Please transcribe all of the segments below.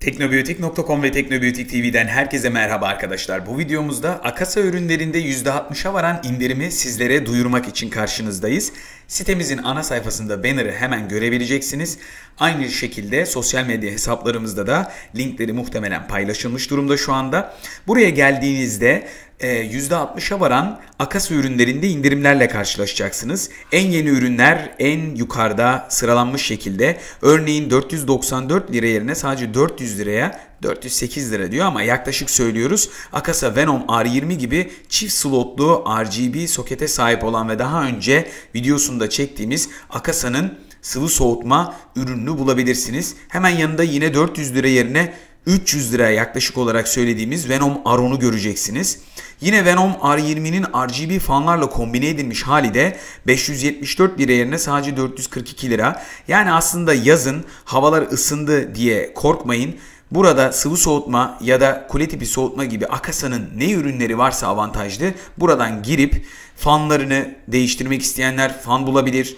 Teknobiyotik.com ve Teknobiyotik TV'den herkese merhaba arkadaşlar. Bu videomuzda Akasa ürünlerinde %60'a varan indirimi sizlere duyurmak için karşınızdayız. Sitemizin ana sayfasında banner'ı hemen görebileceksiniz. Aynı şekilde sosyal medya hesaplarımızda da linkleri muhtemelen paylaşılmış durumda şu anda. Buraya geldiğinizde %60'a e, varan Akasa ürünlerinde indirimlerle karşılaşacaksınız. En yeni ürünler en yukarıda sıralanmış şekilde. Örneğin 494 lira yerine sadece 400 liraya 408 lira diyor ama yaklaşık söylüyoruz. Akasa Venom R20 gibi çift slotlu RGB sokete sahip olan ve daha önce videosunda çektiğimiz Akasa'nın sıvı soğutma ürününü bulabilirsiniz. Hemen yanında yine 400 lira yerine 300 liraya yaklaşık olarak söylediğimiz Venom Aron'u göreceksiniz. Yine Venom R20'nin RGB fanlarla kombine edilmiş hali de 574 lira yerine sadece 442 lira. Yani aslında yazın havalar ısındı diye korkmayın. Burada sıvı soğutma ya da kule tipi soğutma gibi Akasa'nın ne ürünleri varsa avantajlı. Buradan girip fanlarını değiştirmek isteyenler fan bulabilir.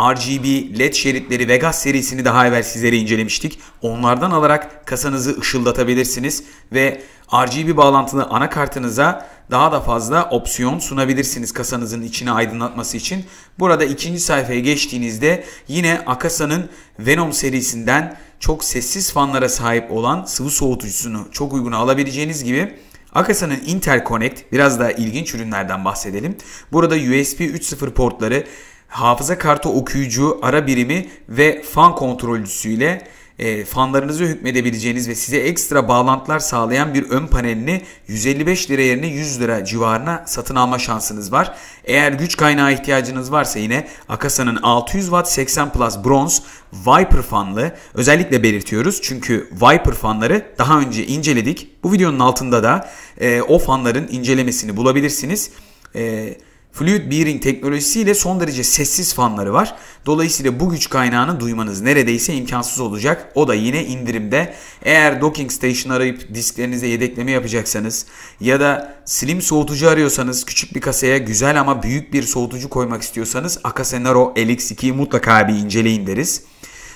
RGB LED şeritleri Vegas serisini daha evvel sizlere incelemiştik. Onlardan alarak kasanızı ışıldatabilirsiniz ve RGB bağlantılı anakartınıza daha da fazla opsiyon sunabilirsiniz kasanızın içini aydınlatması için. Burada ikinci sayfaya geçtiğinizde yine Akasa'nın Venom serisinden çok sessiz fanlara sahip olan sıvı soğutucusunu çok uygun alabileceğiniz gibi Akasa'nın Interconnect biraz daha ilginç ürünlerden bahsedelim. Burada USB 3.0 portları hafıza kartı okuyucu, ara birimi ve fan kontrolcüsüyle e, fanlarınızı hükmedebileceğiniz ve size ekstra bağlantılar sağlayan bir ön panelini 155 lira yerine 100 lira civarına satın alma şansınız var. Eğer güç kaynağı ihtiyacınız varsa yine Akasa'nın 600 Watt 80 Plus Bronze Viper fanlı özellikle belirtiyoruz. Çünkü Viper fanları daha önce inceledik. Bu videonun altında da e, o fanların incelemesini bulabilirsiniz. Eee Fluid Bearing teknolojisiyle son derece sessiz fanları var. Dolayısıyla bu güç kaynağını duymanız neredeyse imkansız olacak. O da yine indirimde. Eğer docking station arayıp disklerinize yedekleme yapacaksanız ya da slim soğutucu arıyorsanız küçük bir kasaya güzel ama büyük bir soğutucu koymak istiyorsanız Akase Naro LX2'yi mutlaka bir inceleyin deriz.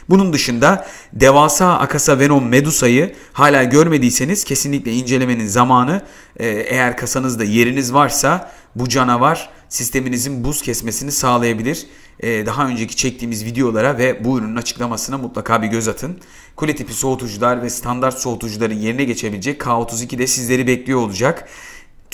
Bunun dışında devasa Akasa Venom Medusa'yı hala görmediyseniz kesinlikle incelemenin zamanı ee, eğer kasanızda yeriniz varsa bu canavar sisteminizin buz kesmesini sağlayabilir. Ee, daha önceki çektiğimiz videolara ve bu ürünün açıklamasına mutlaka bir göz atın. Kule tipi soğutucular ve standart soğutucuların yerine geçebilecek K32 de sizleri bekliyor olacak.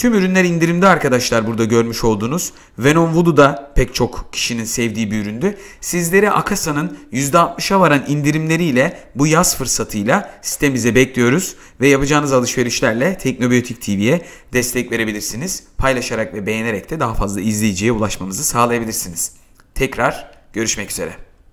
Tüm ürünler indirimde arkadaşlar burada görmüş olduğunuz. Venom Voodoo da pek çok kişinin sevdiği bir üründü. Sizleri Akasa'nın %60'a varan indirimleriyle bu yaz fırsatıyla sitemize bekliyoruz. Ve yapacağınız alışverişlerle Teknobiyotik TV'ye destek verebilirsiniz. Paylaşarak ve beğenerek de daha fazla izleyiciye ulaşmamızı sağlayabilirsiniz. Tekrar görüşmek üzere.